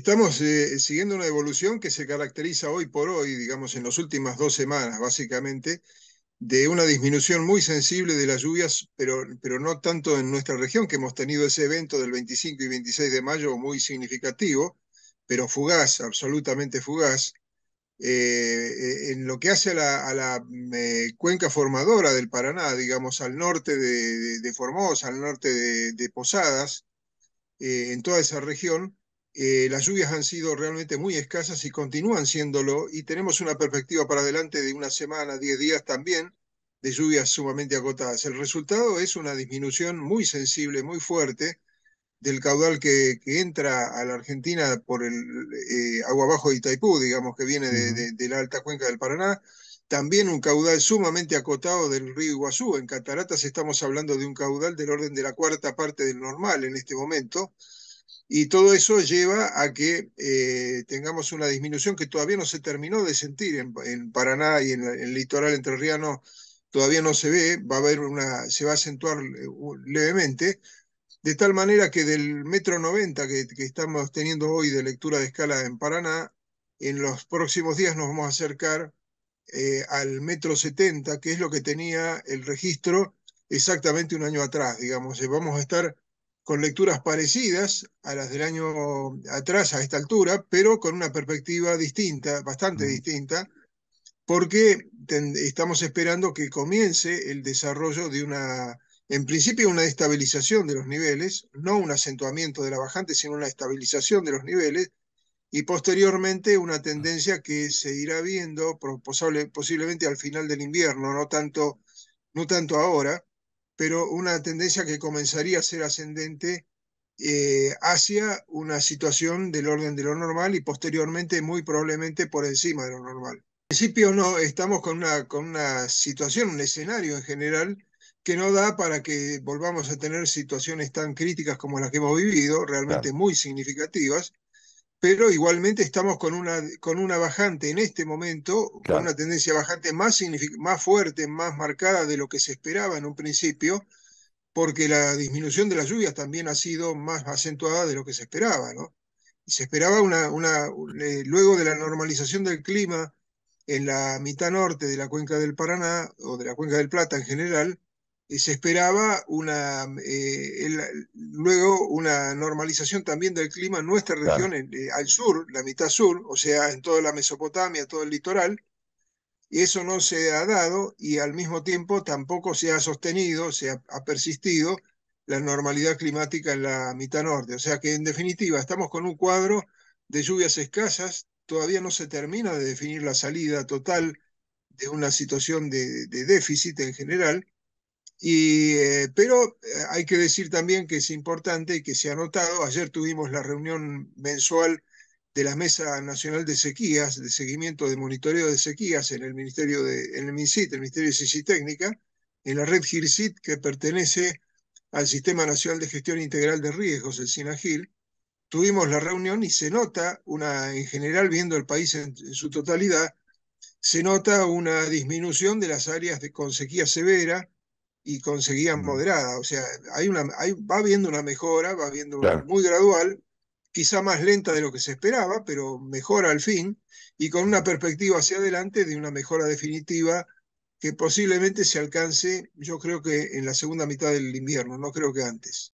Estamos eh, siguiendo una evolución que se caracteriza hoy por hoy, digamos en las últimas dos semanas básicamente, de una disminución muy sensible de las lluvias, pero, pero no tanto en nuestra región, que hemos tenido ese evento del 25 y 26 de mayo muy significativo, pero fugaz, absolutamente fugaz. Eh, eh, en lo que hace a la, cuenca formadora del Paraná, digamos al norte de, Formosa, al norte de Posadas, en toda esa región, eh, las lluvias han sido realmente muy escasas y continúan siéndolo y tenemos una perspectiva para adelante de una semana, diez días también, de lluvias sumamente acotadas. El resultado es una disminución muy sensible, muy fuerte del caudal que, entra a la Argentina por el eh, agua abajo de Itaipú, digamos que viene de, de, la alta cuenca del Paraná. También un caudal sumamente acotado del río Iguazú. En Cataratas estamos hablando de un caudal del orden de la cuarta parte del normal en este momento y todo eso lleva a que eh, tengamos una disminución que todavía no se terminó de sentir en, Paraná y en, el litoral entrerriano, todavía no se ve, va a haber una, se va a acentuar eh, levemente, de tal manera que del metro 90 que, estamos teniendo hoy de lectura de escala en Paraná, en los próximos días nos vamos a acercar eh, al metro 70, que es lo que tenía el registro exactamente un año atrás, digamos, vamos a estar con lecturas parecidas a las del año atrás, a esta altura, pero con una perspectiva distinta, bastante distinta, porque estamos esperando que comience el desarrollo de una, en principio, una estabilización de los niveles, no un acentuamiento de la bajante, sino una estabilización de los niveles, y posteriormente una tendencia que se irá viendo posiblemente al final del invierno, no tanto, no tanto ahora, pero una tendencia que comenzaría a ser ascendente eh, hacia una situación del orden de lo normal y posteriormente muy probablemente por encima de lo normal. En principio no, estamos con una, con una situación, un escenario en general que no da para que volvamos a tener situaciones tan críticas como las que hemos vivido, realmente muy significativas, pero igualmente estamos con una, con una bajante en este momento, con una tendencia bajante más, más fuerte, más marcada de lo que se esperaba en un principio, porque la disminución de las lluvias también ha sido más acentuada de lo que se esperaba, ¿no? se esperaba una, una eh, luego de la normalización del clima en la mitad norte de la cuenca del Paraná o de la cuenca del Plata en general, eh, se esperaba eh, luego una normalización también del clima en nuestra región, eh, al sur, la mitad sur, o sea, en toda la Mesopotamia, todo el litoral, y eso no se ha dado y al mismo tiempo tampoco se ha sostenido, se ha, persistido la normalidad climática en la mitad norte. O sea que en definitiva estamos con un cuadro de lluvias escasas, todavía no se termina de definir la salida total de una situación de déficit en general, eh, pero eh, hay que decir también que es importante y que se ha notado, ayer tuvimos la reunión mensual de la Mesa Nacional de Sequías, de seguimiento de monitoreo de sequías en el Ministerio de, en el Ministerio de Técnica, en la red GIRSIT que pertenece al Sistema Nacional de Gestión Integral de Riesgos, el SINAGIL Tuvimos la reunión y se nota una, en general, viendo el país en, su totalidad, se nota una disminución de las áreas de, con sequía severa, y conseguían mm. moderada. O sea, hay una, va habiendo una mejora, va habiendo muy gradual, quizá más lenta de lo que se esperaba, pero mejora al fin y con una perspectiva hacia adelante de una mejora definitiva que posiblemente se alcance, yo creo que en la segunda mitad del invierno, no creo que antes.